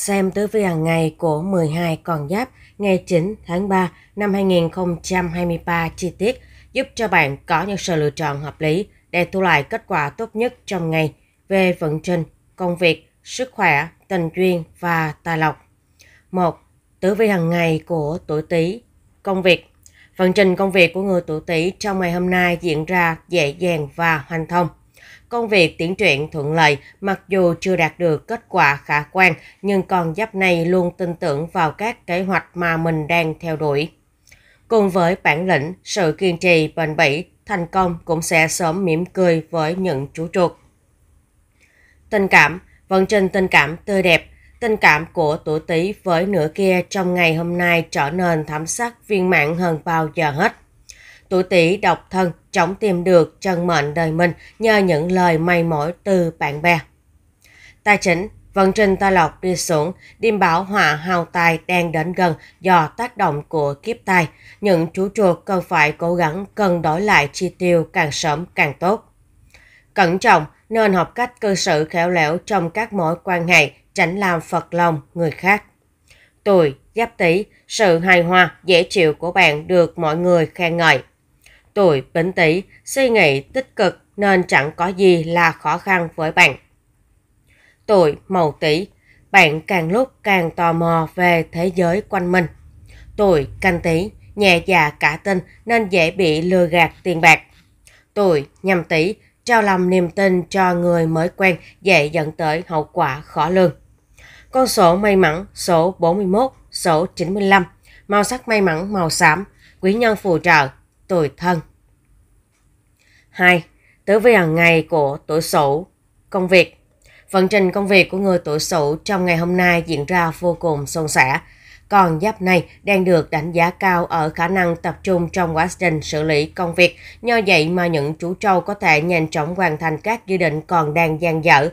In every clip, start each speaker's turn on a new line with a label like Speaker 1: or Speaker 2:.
Speaker 1: xem tử vi hàng ngày của 12 con giáp ngày 9 tháng 3 năm 2023 chi tiết giúp cho bạn có những sự lựa chọn hợp lý để thu lại kết quả tốt nhất trong ngày về vận trình, công việc, sức khỏe, tình duyên và tài lộc. 1. Tử vi hàng ngày của tuổi Tý, công việc. Vận trình công việc của người tuổi Tý trong ngày hôm nay diễn ra dễ dàng và hoàn thông. Công việc tuyển truyện thuận lợi, mặc dù chưa đạt được kết quả khả quan, nhưng con giáp này luôn tin tưởng vào các kế hoạch mà mình đang theo đuổi. Cùng với bản lĩnh, sự kiên trì, bền bỉ, thành công cũng sẽ sớm mỉm cười với những chú chuột. Tình cảm, vận trình tình cảm tươi đẹp, tình cảm của tuổi Tý với nửa kia trong ngày hôm nay trở nên thảm sắc viên mãn hơn bao giờ hết. Tuổi tỷ độc thân trọng tìm được chân mệnh đời mình nhờ những lời may mỏi từ bạn bè. Tài chính Vận trình ta lộc đi xuống, điềm bảo họa hào tài đang đến gần do tác động của kiếp tai Những chú chuột cần phải cố gắng cần đổi lại chi tiêu càng sớm càng tốt. Cẩn trọng, nên học cách cư xử khéo léo trong các mối quan hệ, tránh làm phật lòng người khác. Tuổi, giáp tý, sự hài hòa, dễ chịu của bạn được mọi người khen ngợi tuổi bính tý suy nghĩ tích cực nên chẳng có gì là khó khăn với bạn. tuổi mậu tý bạn càng lúc càng tò mò về thế giới quanh mình. tuổi canh tý nhẹ dạ cả tin nên dễ bị lừa gạt tiền bạc. tuổi nhâm tý trao lòng niềm tin cho người mới quen dễ dẫn tới hậu quả khó lường. Con số may mắn số 41, số 95, màu sắc may mắn màu xám, quý nhân phù trợ tuổi thân. 2. Tử vi hàng ngày của tuổi Sửu, công việc. Vận trình công việc của người tuổi Sửu trong ngày hôm nay diễn ra vô cùng suôn sẻ. Còn giáp này đang được đánh giá cao ở khả năng tập trung trong quá trình xử lý công việc, nhờ vậy mà những chú trâu có thể nhanh chóng hoàn thành các dự định còn đang dang dở.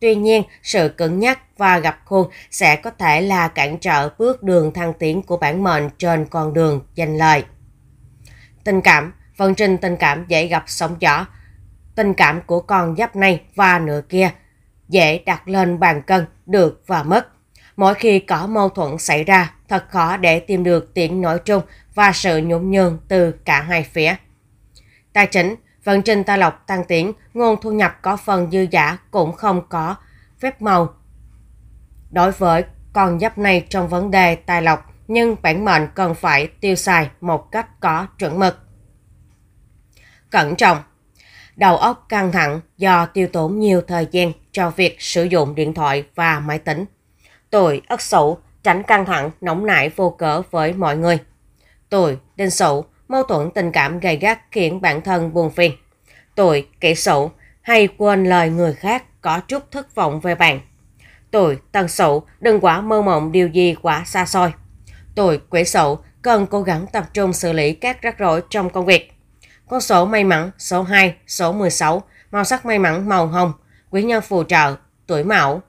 Speaker 1: Tuy nhiên, sự cứng nhắc và gặp khuôn sẽ có thể là cản trở bước đường thăng tiến của bản mệnh trên con đường danh lợi. Tình cảm, vận trình tình cảm dễ gặp sóng gió. Tình cảm của con giáp này và nửa kia dễ đặt lên bàn cân được và mất. Mỗi khi có mâu thuẫn xảy ra, thật khó để tìm được tiếng nói chung và sự nhún nhường từ cả hai phía. Tài chính, vận trình tài lộc tăng tiến, nguồn thu nhập có phần dư giả cũng không có phép màu. Đối với con giáp này trong vấn đề tài lộc, nhưng bản mệnh cần phải tiêu xài một cách có chuẩn mực. Cẩn trọng Đầu óc căng thẳng do tiêu tốn nhiều thời gian cho việc sử dụng điện thoại và máy tính. Tuổi Ất Sửu tránh căng thẳng nóng nảy vô cớ với mọi người. Tuổi Đinh Sửu mâu thuẫn tình cảm gay gắt khiến bản thân buồn phiền. Tuổi Kỷ Sửu hay quên lời người khác có chút thất vọng về bạn. Tuổi Tân Sửu đừng quá mơ mộng điều gì quá xa xôi tuổi quế sậu cần cố gắng tập trung xử lý các rắc rối trong công việc. Con số may mắn số 2, số 16, màu sắc may mắn màu hồng, quý nhân phù trợ, tuổi mão.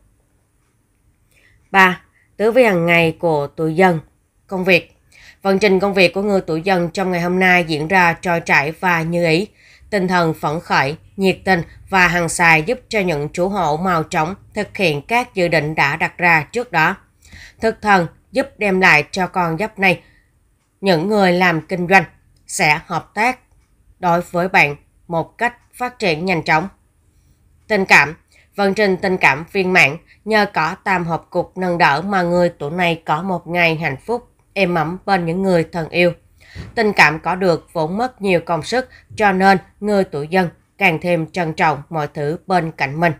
Speaker 1: 3. Tứ vi hàng ngày của tuổi dần, công việc. Vận trình công việc của người tuổi dần trong ngày hôm nay diễn ra trôi chảy và như ý. Tinh thần phấn khởi, nhiệt tình và hàng xài giúp cho những chủ hộ màu trống thực hiện các dự định đã đặt ra trước đó. Thực thần, giúp đem lại cho con giáp này. Những người làm kinh doanh sẽ hợp tác đối với bạn một cách phát triển nhanh chóng. Tình cảm Vận trình tình cảm viên mãn nhờ có tam hợp cục nâng đỡ mà người tuổi này có một ngày hạnh phúc, êm ấm bên những người thân yêu. Tình cảm có được vốn mất nhiều công sức cho nên người tuổi dân càng thêm trân trọng mọi thứ bên cạnh mình.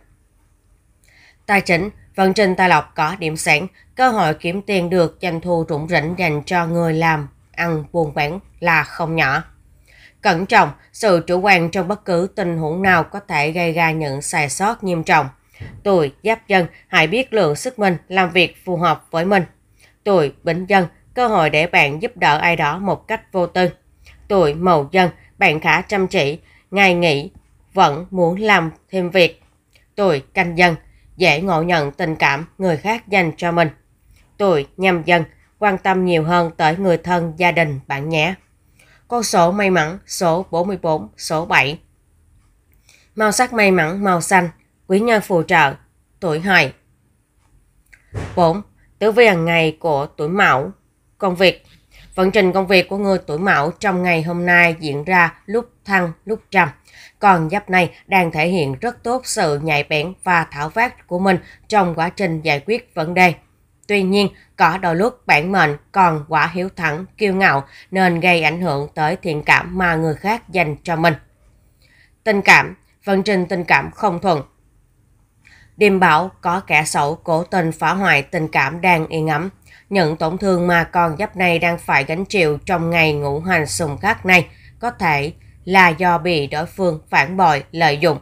Speaker 1: Tài chính Vận trình tài lộc có điểm sáng, cơ hội kiếm tiền được doanh thu rủng rỉnh dành cho người làm, ăn, buôn bán là không nhỏ. Cẩn trọng, sự chủ quan trong bất cứ tình huống nào có thể gây ra những sai sót nghiêm trọng. Tuổi giáp dân, hãy biết lượng sức mình làm việc phù hợp với mình. Tuổi bính dân, cơ hội để bạn giúp đỡ ai đó một cách vô tư. Tuổi mậu dân, bạn khá chăm chỉ, ngày nghỉ, vẫn muốn làm thêm việc. Tuổi canh dân, dễ ngộ nhận tình cảm người khác dành cho mình. Tuổi nhâm dần, quan tâm nhiều hơn tới người thân, gia đình bạn nhé. Con số may mắn số 44, số 7. Màu sắc may mắn màu xanh, quý nhân phù trợ, tuổi hợi. 4. vi hàng ngày của tuổi mão. Công việc Vận trình công việc của người tuổi mão trong ngày hôm nay diễn ra lúc thăng lúc trầm. Còn giáp này đang thể hiện rất tốt sự nhạy bén và thảo phát của mình trong quá trình giải quyết vấn đề. Tuy nhiên, có đôi lúc bản mệnh còn quá hiếu thẳng, kiêu ngạo nên gây ảnh hưởng tới thiện cảm mà người khác dành cho mình. Tình cảm, vận trình tình cảm không thuận. Điềm bảo có kẻ xấu cố tình phá hoại tình cảm đang yên ấm. Những tổn thương mà con giáp này đang phải gánh chịu trong ngày ngũ hành xung khắc này có thể là do bị đối phương phản bội lợi dụng.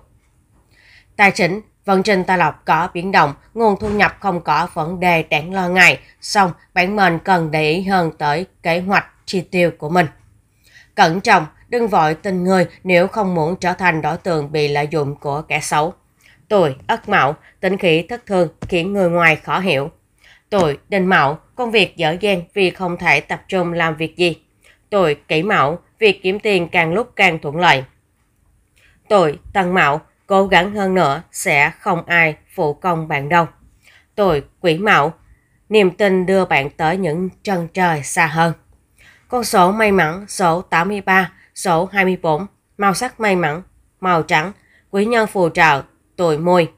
Speaker 1: Tài chính, vận trình tài lộc có biến động, nguồn thu nhập không có vấn đề đáng lo ngại, song bản mệnh cần để ý hơn tới kế hoạch chi tiêu của mình. Cẩn trọng, đừng vội tin người nếu không muốn trở thành đối tượng bị lợi dụng của kẻ xấu. Tuổi Ất Mão, tính khí thất thường khiến người ngoài khó hiểu. Tôi đền mạo công việc dở dàng vì không thể tập trung làm việc gì. Tôi kỹ mạo việc kiếm tiền càng lúc càng thuận lợi. Tôi tần mạo cố gắng hơn nữa sẽ không ai phụ công bạn đâu. Tôi quỷ mạo niềm tin đưa bạn tới những chân trời xa hơn. Con số may mắn số 83, số 24, màu sắc may mắn, màu trắng, quý nhân phù trợ, tuổi môi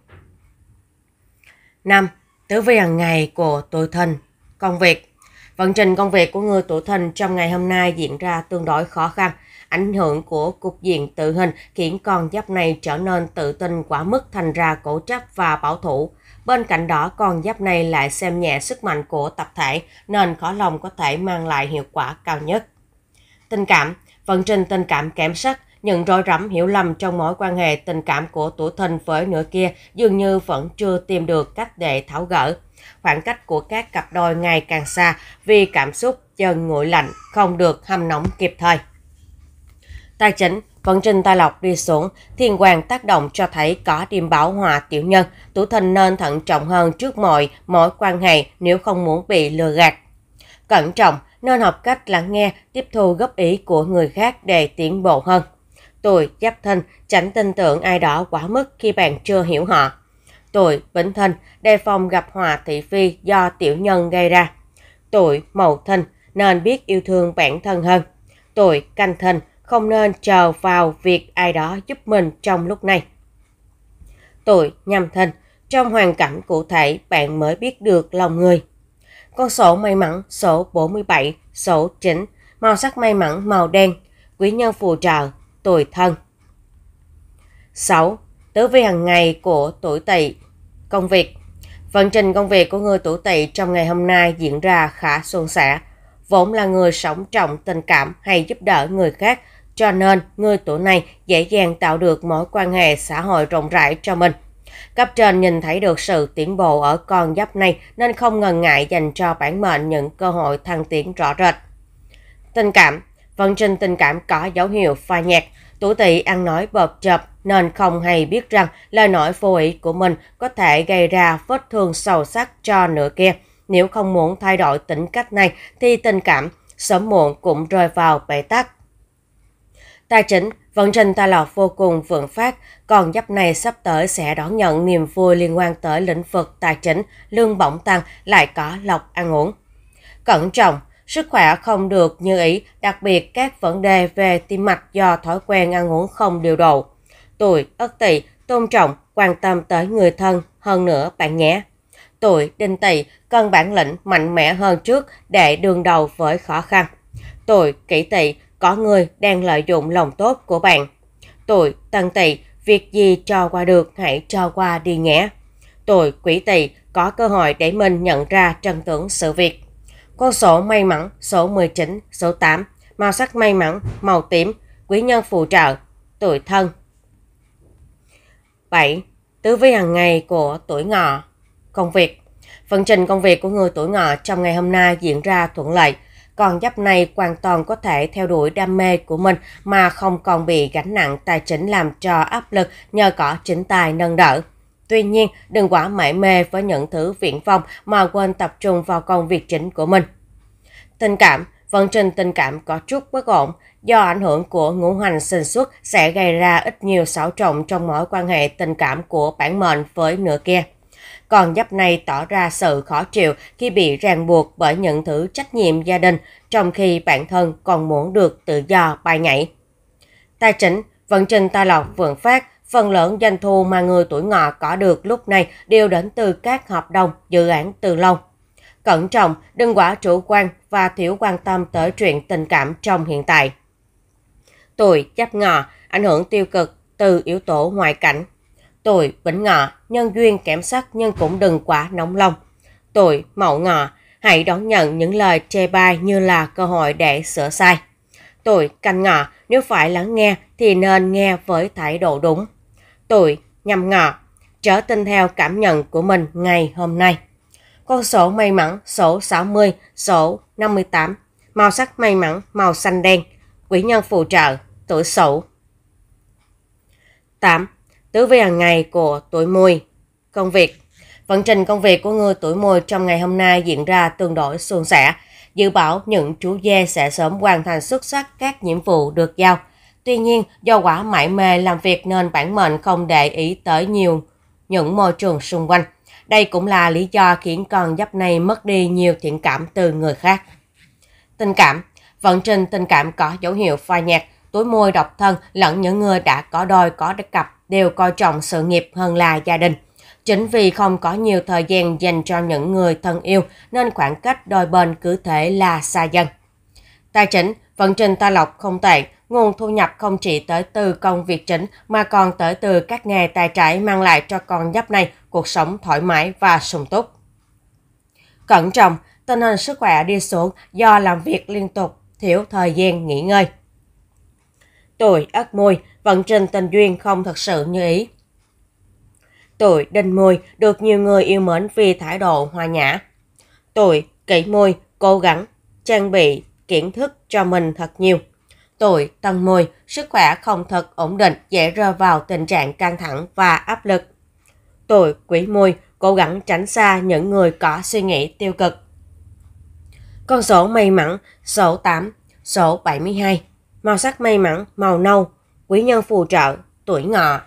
Speaker 1: 5 tới vi hàng ngày của tuổi thìn Công việc Vận trình công việc của người tuổi thìn trong ngày hôm nay diễn ra tương đối khó khăn. Ảnh hưởng của cục diện tự hình khiến con giáp này trở nên tự tin quá mức thành ra cổ chấp và bảo thủ. Bên cạnh đó, con giáp này lại xem nhẹ sức mạnh của tập thể nên khó lòng có thể mang lại hiệu quả cao nhất. Tình cảm Vận trình tình cảm kém sắc những rối rắm hiểu lầm trong mối quan hệ tình cảm của tuổi thìn với nửa kia dường như vẫn chưa tìm được cách để tháo gỡ. Khoảng cách của các cặp đôi ngày càng xa vì cảm xúc dần nguội lạnh, không được hâm nóng kịp thời. Tài chính, vận trình tài lộc đi xuống, thiên hoàng tác động cho thấy có điềm báo hòa tiểu nhân, tuổi thìn nên thận trọng hơn trước mọi mối quan hệ nếu không muốn bị lừa gạt. Cẩn trọng, nên học cách lắng nghe, tiếp thu góp ý của người khác để tiến bộ hơn. Tôi, Giáp thân tránh tin tưởng ai đó quá mức khi bạn chưa hiểu họ. Tôi, Vĩnh thân đề phòng gặp hòa thị phi do tiểu nhân gây ra. Tôi, Mậu thân nên biết yêu thương bản thân hơn. Tôi, Canh thân không nên chờ vào việc ai đó giúp mình trong lúc này. Tôi, Nhâm thân trong hoàn cảnh cụ thể bạn mới biết được lòng người. Con sổ may mắn số 47, sổ 9, màu sắc may mắn màu đen, quý nhân phù trợ, tuổi thân. 6. Tứ vi hàng ngày của tuổi tỵ Công việc Vận trình công việc của người tuổi tỵ trong ngày hôm nay diễn ra khá suôn sẻ. Vốn là người sống trọng tình cảm hay giúp đỡ người khác, cho nên người tuổi này dễ dàng tạo được mối quan hệ xã hội rộng rãi cho mình. Cấp trên nhìn thấy được sự tiến bộ ở con giáp này nên không ngần ngại dành cho bản mệnh những cơ hội thăng tiến rõ rệt. Tình cảm vận vâng, trình tình cảm có dấu hiệu pha nhạt, tuổi tỵ ăn nói bợt chập nên không hay biết rằng lời nói vô ý của mình có thể gây ra vết thương sâu sắc cho nửa kia. Nếu không muốn thay đổi tính cách này thì tình cảm sớm muộn cũng rơi vào bể tắc. Tài chính, vận trình tài lộc vô cùng vượng phát, còn giáp này sắp tới sẽ đón nhận niềm vui liên quan tới lĩnh vực tài chính, lương bổng tăng, lại có lộc ăn uống. Cẩn trọng, Sức khỏe không được như ý, đặc biệt các vấn đề về tim mạch do thói quen ăn uống không điều độ. Tuổi, ất tỵ, tôn trọng, quan tâm tới người thân hơn nữa bạn nhé. Tuổi, đinh tỵ, cần bản lĩnh mạnh mẽ hơn trước để đương đầu với khó khăn. Tuổi, kỷ tỵ, có người đang lợi dụng lòng tốt của bạn. Tuổi, tân tỵ, việc gì cho qua được hãy cho qua đi nhé. Tuổi, quỷ tỵ, có cơ hội để mình nhận ra trần tưởng sự việc con số may mắn số 19, số 8, màu sắc may mắn, màu tím, quý nhân phù trợ, tuổi thân. 7. Tứ vi hàng ngày của tuổi ngọ Công việc Phần trình công việc của người tuổi ngọ trong ngày hôm nay diễn ra thuận lợi. còn giáp này hoàn toàn có thể theo đuổi đam mê của mình mà không còn bị gánh nặng tài chính làm cho áp lực nhờ có chính tài nâng đỡ. Tuy nhiên, đừng quá mải mê với những thứ viễn vông mà quên tập trung vào công việc chính của mình. Tình cảm Vận trình tình cảm có chút bất ổn do ảnh hưởng của ngũ hành sinh xuất sẽ gây ra ít nhiều xáo trộn trong mối quan hệ tình cảm của bản mệnh với nửa kia. Còn giáp này tỏ ra sự khó chịu khi bị ràng buộc bởi những thứ trách nhiệm gia đình, trong khi bản thân còn muốn được tự do bay nhảy. Tài chính, vận trình tài lộc vượng phát, Phần lớn doanh thu mà người tuổi ngọ có được lúc này đều đến từ các hợp đồng, dự án từ lâu. Cẩn trọng, đừng quá chủ quan và thiếu quan tâm tới chuyện tình cảm trong hiện tại. Tuổi chấp ngọ, ảnh hưởng tiêu cực từ yếu tố ngoại cảnh. Tuổi bỉnh ngọ, nhân duyên kém sắc nhưng cũng đừng quá nóng lòng. Tuổi mậu ngọ, hãy đón nhận những lời chê bai như là cơ hội để sửa sai. Tuổi canh ngọ, nếu phải lắng nghe thì nên nghe với thái độ đúng tuổi, nhằm ngọ, trở tin theo cảm nhận của mình ngày hôm nay. Con số may mắn số 60, số 58, màu sắc may mắn màu xanh đen, quỹ nhân phù trợ, tuổi sửu. 8. Tứ vi hàng ngày của tuổi mùi, công việc. Vận trình công việc của người tuổi mùi trong ngày hôm nay diễn ra tương đối suôn sẻ. Dự báo những chú dê sẽ sớm hoàn thành xuất sắc các nhiệm vụ được giao – Tuy nhiên, do quả mãi mê làm việc nên bản mệnh không để ý tới nhiều những môi trường xung quanh. Đây cũng là lý do khiến con giáp này mất đi nhiều thiện cảm từ người khác. Tình cảm Vận trình tình cảm có dấu hiệu phai nhạt, túi môi độc thân lẫn những người đã có đôi có cặp đều coi trọng sự nghiệp hơn là gia đình. Chính vì không có nhiều thời gian dành cho những người thân yêu nên khoảng cách đôi bên cứ thể là xa dần. Tài chính, vận trình ta lộc không tệ, Nguồn thu nhập không chỉ tới từ công việc chính mà còn tới từ các nghề tài trải mang lại cho con nhóc này cuộc sống thoải mái và sung túc. Cẩn trọng, tình hình sức khỏe đi xuống do làm việc liên tục, thiếu thời gian nghỉ ngơi. Tuổi Ất Mùi, vận trình tình duyên không thật sự như ý. Tuổi Đinh Mùi được nhiều người yêu mến vì thái độ hòa nhã. Tuổi Kỷ Mùi cố gắng trang bị kiến thức cho mình thật nhiều. Tuổi tân mùi, sức khỏe không thật ổn định, dễ rơi vào tình trạng căng thẳng và áp lực. Tuổi quý mùi, cố gắng tránh xa những người có suy nghĩ tiêu cực. Con số may mắn, số 8, số 72. Màu sắc may mắn, màu nâu, quý nhân phù trợ, tuổi ngọ.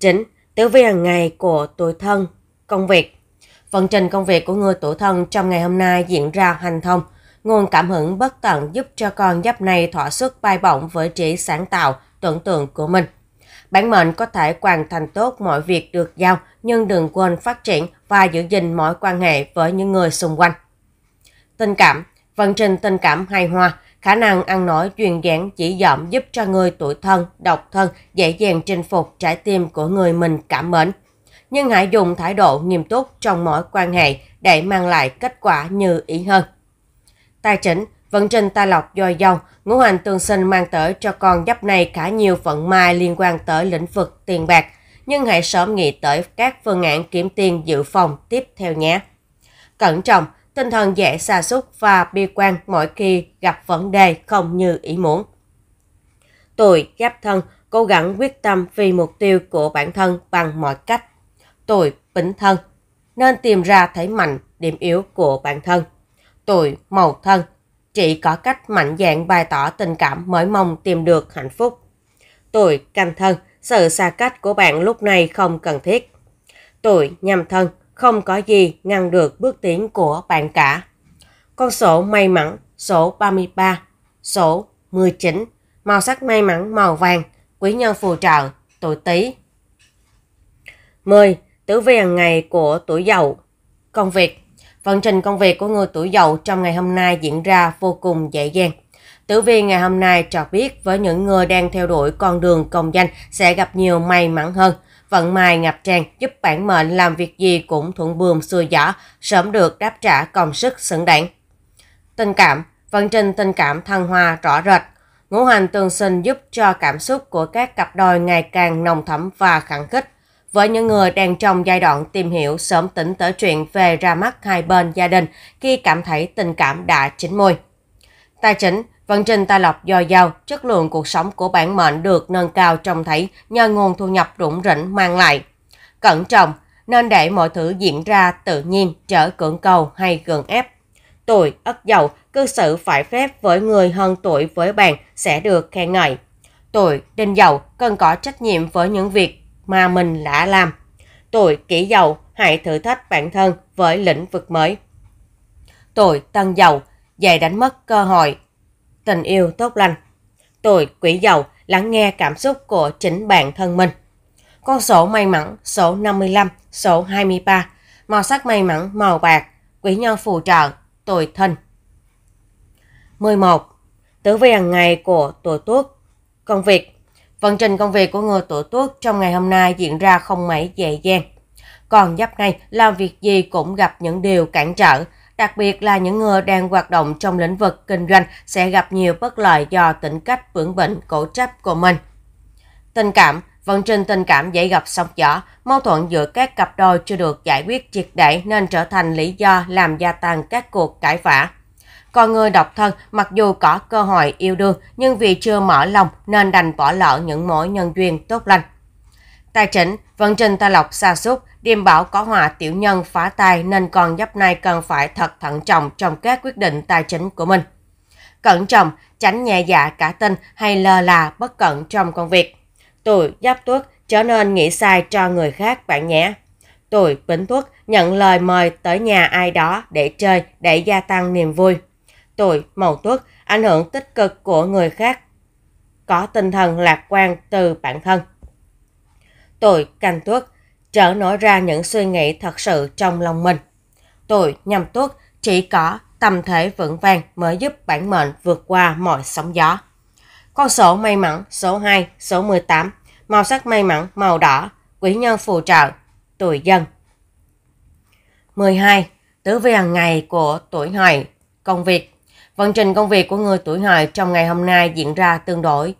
Speaker 1: 9. Tử vi hàng ngày của tuổi thân, công việc. Phần trình công việc của người tuổi thân trong ngày hôm nay diễn ra hành thông, Nguồn cảm hứng bất tận giúp cho con giáp này thỏa sức bay bổng với trí sáng tạo, tưởng tượng của mình. Bản mệnh có thể hoàn thành tốt mọi việc được giao, nhưng đừng quên phát triển và giữ gìn mọi quan hệ với những người xung quanh. Tình cảm Vận trình tình cảm hài hòa, khả năng ăn nói duyên dáng chỉ dọm giúp cho người tuổi thân, độc thân dễ dàng chinh phục trái tim của người mình cảm mến. Nhưng hãy dùng thái độ nghiêm túc trong mọi quan hệ để mang lại kết quả như ý hơn. Tài chỉnh, vận trình tài lộc dồi dào, ngũ hành tương sinh mang tới cho con giáp này cả nhiều vận may liên quan tới lĩnh vực tiền bạc. Nhưng hãy sớm nghĩ tới các phương án kiếm tiền dự phòng tiếp theo nhé. Cẩn trọng, tinh thần dễ xa xúc và bi quan mỗi khi gặp vấn đề không như ý muốn. Tuổi giáp thân cố gắng quyết tâm vì mục tiêu của bản thân bằng mọi cách. Tuổi bính thân nên tìm ra thế mạnh, điểm yếu của bản thân tuổi màu thân. Chỉ có cách mạnh dạng bày tỏ tình cảm mới mong tìm được hạnh phúc. tuổi canh thân. Sự xa cách của bạn lúc này không cần thiết. tuổi nhâm thân. Không có gì ngăn được bước tiến của bạn cả. Con số may mắn số 33, số 19, màu sắc may mắn màu vàng, quý nhân phù trợ, tuổi Tý. 10. Tử vi hàng ngày của tuổi Dậu. Công việc vận trình công việc của người tuổi dậu trong ngày hôm nay diễn ra vô cùng dễ dàng. Tử vi ngày hôm nay cho biết với những người đang theo đuổi con đường công danh sẽ gặp nhiều may mắn hơn. Vận may ngập tràn giúp bản mệnh làm việc gì cũng thuận buồm xuôi gió, sớm được đáp trả công sức xứng đáng. Tình cảm, vận trình tình cảm thăng hoa rõ rệt. Ngũ hành tương sinh giúp cho cảm xúc của các cặp đôi ngày càng nồng thẫm và khẳng khích. Với những người đang trong giai đoạn tìm hiểu sớm tỉnh tới chuyện về ra mắt hai bên gia đình khi cảm thấy tình cảm đã chín môi Tài chính, vận trình tài lộc dồi dào, chất lượng cuộc sống của bản mệnh được nâng cao trông thấy nhờ nguồn thu nhập rủng rỉnh mang lại. Cẩn trọng, nên để mọi thứ diễn ra tự nhiên, trở cưỡng cầu hay gượng ép. Tuổi, ất dậu, cư xử phải phép với người hơn tuổi với bạn sẽ được khen ngợi. Tuổi, đinh dậu cần có trách nhiệm với những việc mà mình đã làm. Tuổi kỷ dậu hãy thử thách bản thân với lĩnh vực mới. Tuổi tân dậu dạy đánh mất cơ hội, tình yêu tốt lành. Tuổi quỷ dậu lắng nghe cảm xúc của chính bản thân mình. Con số may mắn số 55, số 23, màu sắc may mắn màu bạc, quý nhân phù trợ, tuổi thìn. 11. Tử vi hàng ngày của tuổi tuất. Công việc Vận trình công việc của người tuổi tuất trong ngày hôm nay diễn ra không mấy dễ dàng. Còn giáp này làm việc gì cũng gặp những điều cản trở, đặc biệt là những người đang hoạt động trong lĩnh vực kinh doanh sẽ gặp nhiều bất lợi do tính cách vững bệnh cổ trách của mình. Tình cảm Vận trình tình cảm dễ gặp sóng gió, mâu thuẫn giữa các cặp đôi chưa được giải quyết triệt để nên trở thành lý do làm gia tăng các cuộc cãi vã. Còn người độc thân mặc dù có cơ hội yêu đương nhưng vì chưa mở lòng nên đành bỏ lỡ những mối nhân duyên tốt lành. Tài chính, vận trình tài lộc xa xúc điềm bảo có hòa tiểu nhân phá tài nên con giáp này cần phải thật thận trọng trong các quyết định tài chính của mình. Cẩn trọng, tránh nhẹ dạ cả tin hay lơ là bất cẩn trong công việc. Tuổi giáp tuất trở nên nghĩ sai cho người khác bạn nhé. Tuổi bính tuất nhận lời mời tới nhà ai đó để chơi để gia tăng niềm vui tuổi, màu tuất, ảnh hưởng tích cực của người khác, có tinh thần lạc quan từ bản thân. Tuổi canh tuất trở nổi ra những suy nghĩ thật sự trong lòng mình. Tuổi nhâm tuất chỉ có tâm thể vững vàng mới giúp bản mệnh vượt qua mọi sóng gió. Con số may mắn số 2, số 18, màu sắc may mắn màu đỏ, quý nhân phù trợ, tuổi dân. 12. Tứ vi hàng ngày của tuổi hợi, công việc Vận vâng, trình công việc của người tuổi hợi trong ngày hôm nay diễn ra tương đối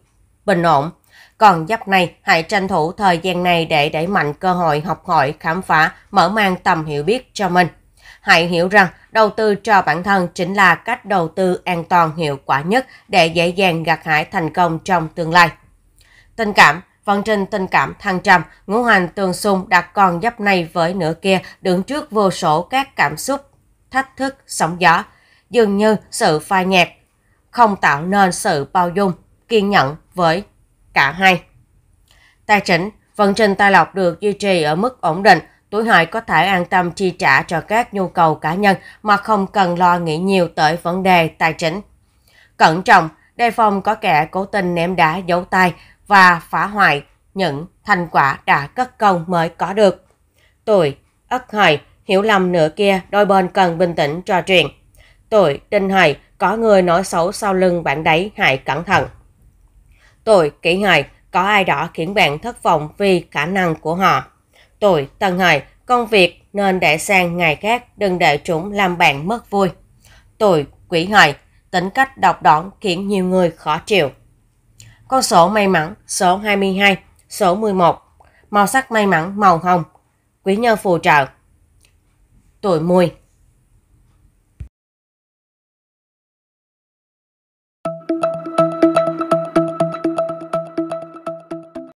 Speaker 1: bình ổn. Còn giáp này, hãy tranh thủ thời gian này để đẩy mạnh cơ hội học hỏi, khám phá, mở mang tầm hiểu biết cho mình. Hãy hiểu rằng đầu tư cho bản thân chính là cách đầu tư an toàn hiệu quả nhất để dễ dàng gặt hải thành công trong tương lai. Tình cảm Vận vâng, trình tình cảm thăng trầm, ngũ hành tương xung đặt con giáp này với nửa kia đứng trước vô số các cảm xúc, thách thức, sóng gió dường như sự phai nhạt, không tạo nên sự bao dung, kiên nhẫn với cả hai. Tài chính, vận trình tài lộc được duy trì ở mức ổn định, tuổi hợi có thể an tâm chi trả cho các nhu cầu cá nhân mà không cần lo nghĩ nhiều tới vấn đề tài chính. Cẩn trọng, đề phòng có kẻ cố tình ném đá giấu tay và phá hoại những thành quả đã cất công mới có được. Tuổi, ất hợi, hiểu lầm nữa kia, đôi bên cần bình tĩnh trò chuyện. Tội đinh hài, có người nói xấu sau lưng bạn đấy, hãy cẩn thận. Tội kỹ hài, có ai đó khiến bạn thất vọng vì khả năng của họ. Tội tân hài, công việc nên để sang ngày khác, đừng để chúng làm bạn mất vui. Tội quỷ hài, tính cách độc đoán khiến nhiều người khó chịu. Con số may mắn số 22, số 11, màu sắc may mắn màu hồng, quý nhân phù trợ. Tuổi mùi